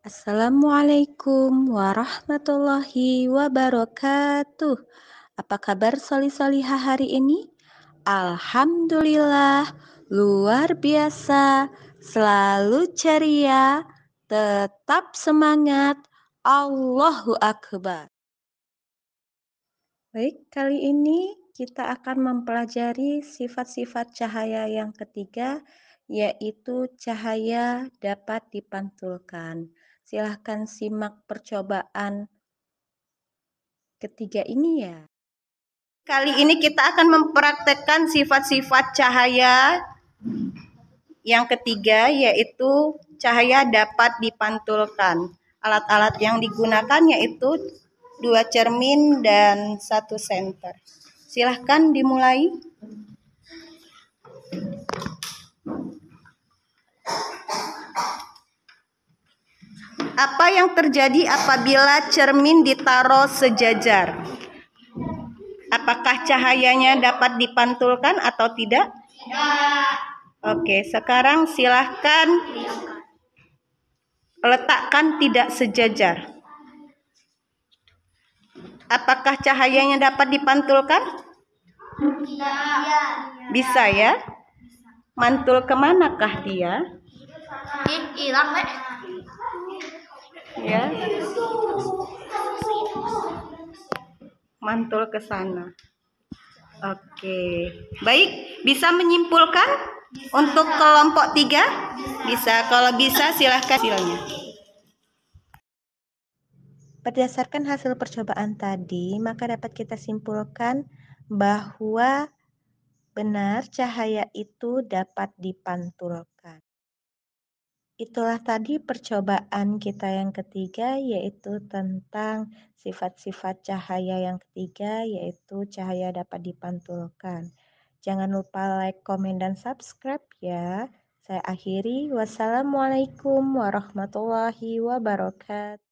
Assalamualaikum warahmatullahi wabarakatuh. Apa kabar soli-soliha hari ini? Alhamdulillah, luar biasa, selalu ceria, tetap semangat, Allahu Akbar. Baik, kali ini kita akan mempelajari sifat-sifat cahaya yang ketiga, yaitu cahaya dapat dipantulkan. Silahkan simak percobaan ketiga ini ya. Kali ini kita akan mempraktekkan sifat-sifat cahaya yang ketiga yaitu cahaya dapat dipantulkan. Alat-alat yang digunakan yaitu dua cermin dan satu senter. Silahkan dimulai. Apa yang terjadi apabila cermin ditaruh sejajar? Apakah cahayanya dapat dipantulkan atau tidak? Tidak. Oke, sekarang silahkan letakkan tidak sejajar. Apakah cahayanya dapat dipantulkan? Bisa ya? Mantul kemanakah dia? Hilang, ya mantul ke sana oke baik bisa menyimpulkan bisa. untuk kelompok tiga bisa, bisa. kalau bisa silahkan hasilnya Berdasarkan hasil percobaan tadi, maka dapat kita simpulkan bahwa benar cahaya itu dapat dipantulkan. Itulah tadi percobaan kita yang ketiga, yaitu tentang sifat-sifat cahaya yang ketiga, yaitu cahaya dapat dipantulkan. Jangan lupa like, komen, dan subscribe ya. Saya akhiri. Wassalamualaikum warahmatullahi wabarakatuh.